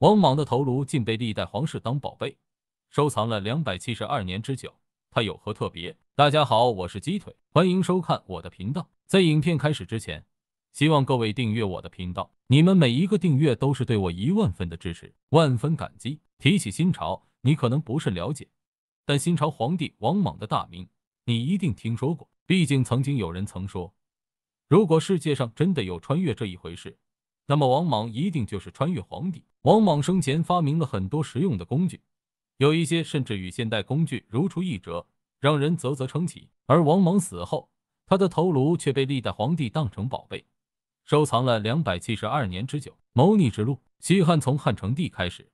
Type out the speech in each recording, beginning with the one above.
王莽的头颅竟被历代皇室当宝贝收藏了两百七十二年之久，他有何特别？大家好，我是鸡腿，欢迎收看我的频道。在影片开始之前，希望各位订阅我的频道，你们每一个订阅都是对我一万分的支持，万分感激。提起新朝，你可能不甚了解，但新朝皇帝王莽的大名你一定听说过。毕竟曾经有人曾说，如果世界上真的有穿越这一回事，那么王莽一定就是穿越皇帝。王莽生前发明了很多实用的工具，有一些甚至与现代工具如出一辙，让人啧啧称奇。而王莽死后，他的头颅却被历代皇帝当成宝贝，收藏了两百七十二年之久。谋逆之路，西汉从汉成帝开始，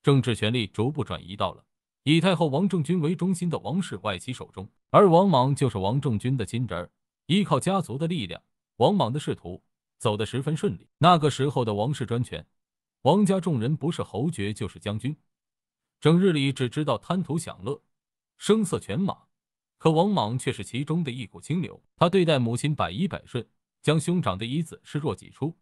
政治权力逐步转移到了以太后王政君为中心的王室外戚手中，而王莽就是王政君的亲侄儿，依靠家族的力量，王莽的仕途走得十分顺利。那个时候的王室专权。王家众人不是侯爵就是将军，整日里只知道贪图享乐，声色犬马。可王莽却是其中的一股清流，他对待母亲百依百顺，将兄长的遗子视若己出，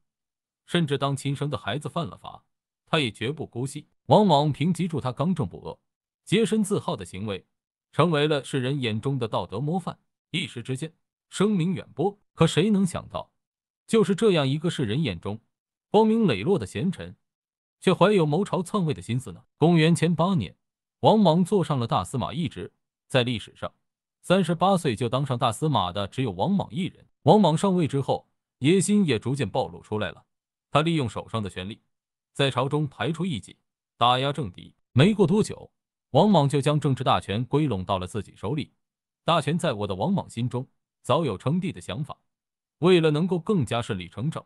甚至当亲生的孩子犯了法，他也绝不姑息。王莽凭藉住他刚正不阿、洁身自好的行为，成为了世人眼中的道德模范，一时之间声名远播。可谁能想到，就是这样一个世人眼中光明磊落的贤臣？却怀有谋朝篡位的心思呢。公元前八年，王莽坐上了大司马一职，在历史上，三十八岁就当上大司马的只有王莽一人。王莽上位之后，野心也逐渐暴露出来了。他利用手上的权力，在朝中排除异己，打压政敌。没过多久，王莽就将政治大权归拢到了自己手里。大权在握的王莽心中，早有称帝的想法。为了能够更加顺理成章。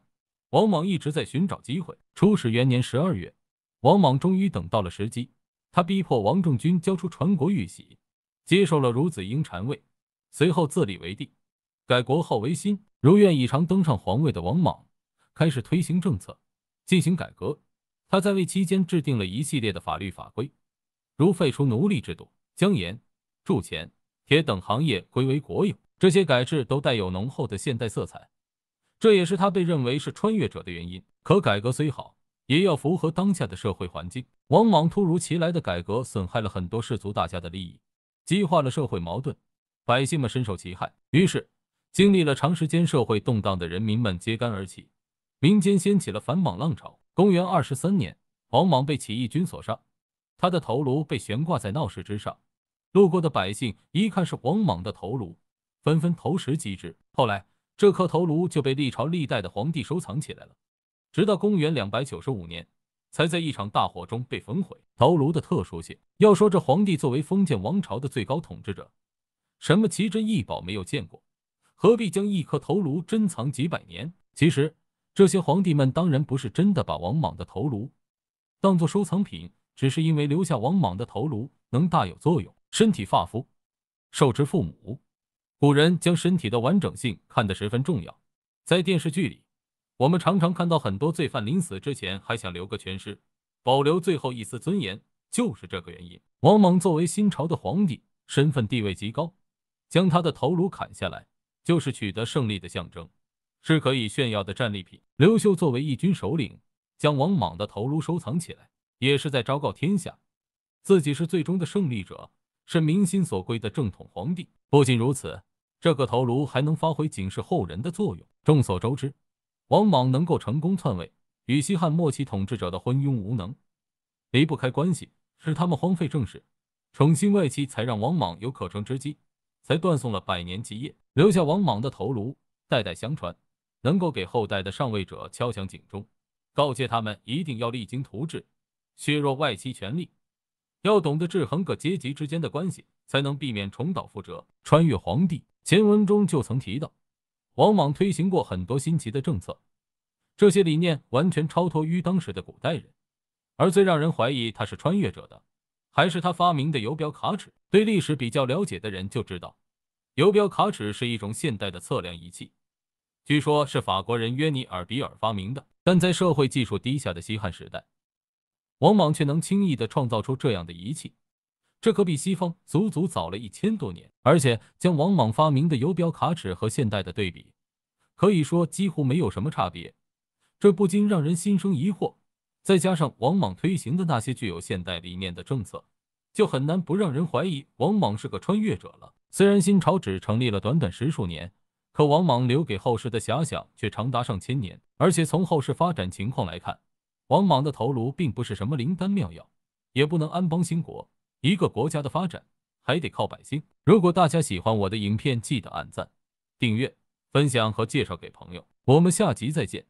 王莽一直在寻找机会。初始元年十二月，王莽终于等到了时机，他逼迫王政君交出传国玉玺，接受了孺子婴禅位，随后自立为帝，改国号为新。如愿以偿登上皇位的王莽开始推行政策，进行改革。他在位期间制定了一系列的法律法规，如废除奴隶制度，将盐、铸钱、铁等行业归为国有。这些改制都带有浓厚的现代色彩。这也是他被认为是穿越者的原因。可改革虽好，也要符合当下的社会环境。王莽突如其来的改革损害了很多士族大家的利益，激化了社会矛盾，百姓们深受其害。于是，经历了长时间社会动荡的人民们揭竿而起，民间掀起了反莽浪潮。公元二十三年，王莽被起义军所杀，他的头颅被悬挂在闹市之上，路过的百姓一看是王莽的头颅，纷纷投石击之。后来，这颗头颅就被历朝历代的皇帝收藏起来了，直到公元两百九十五年，才在一场大火中被焚毁。头颅的特殊性，要说这皇帝作为封建王朝的最高统治者，什么奇珍异宝没有见过，何必将一颗头颅珍藏几百年？其实这些皇帝们当然不是真的把王莽的头颅当作收藏品，只是因为留下王莽的头颅能大有作用，身体发肤，受之父母。古人将身体的完整性看得十分重要，在电视剧里，我们常常看到很多罪犯临死之前还想留个全尸，保留最后一丝尊严，就是这个原因。王莽作为新朝的皇帝，身份地位极高，将他的头颅砍下来，就是取得胜利的象征，是可以炫耀的战利品。刘秀作为义军首领，将王莽的头颅收藏起来，也是在昭告天下，自己是最终的胜利者，是民心所归的正统皇帝。不仅如此。这个头颅还能发挥警示后人的作用。众所周知，王莽能够成功篡位，与西汉末期统治者的昏庸无能离不开关系，是他们荒废政事、宠幸外戚，才让王莽有可乘之机，才断送了百年基业，留下王莽的头颅，代代相传，能够给后代的上位者敲响警钟，告诫他们一定要励精图治，削弱外戚权力，要懂得制衡各阶级之间的关系，才能避免重蹈覆辙。穿越皇帝。前文中就曾提到，王莽推行过很多新奇的政策，这些理念完全超脱于当时的古代人。而最让人怀疑他是穿越者的，还是他发明的游标卡尺？对历史比较了解的人就知道，游标卡尺是一种现代的测量仪器，据说是法国人约尼尔·比尔发明的。但在社会技术低下的西汉时代，王莽却能轻易地创造出这样的仪器。这可比西方足足早了一千多年，而且将王莽发明的游标卡尺和现代的对比，可以说几乎没有什么差别。这不禁让人心生疑惑。再加上王莽推行的那些具有现代理念的政策，就很难不让人怀疑王莽是个穿越者了。虽然新朝只成立了短短十数年，可王莽留给后世的遐想却长达上千年。而且从后世发展情况来看，王莽的头颅并不是什么灵丹妙药，也不能安邦兴国。一个国家的发展还得靠百姓。如果大家喜欢我的影片，记得按赞、订阅、分享和介绍给朋友。我们下集再见。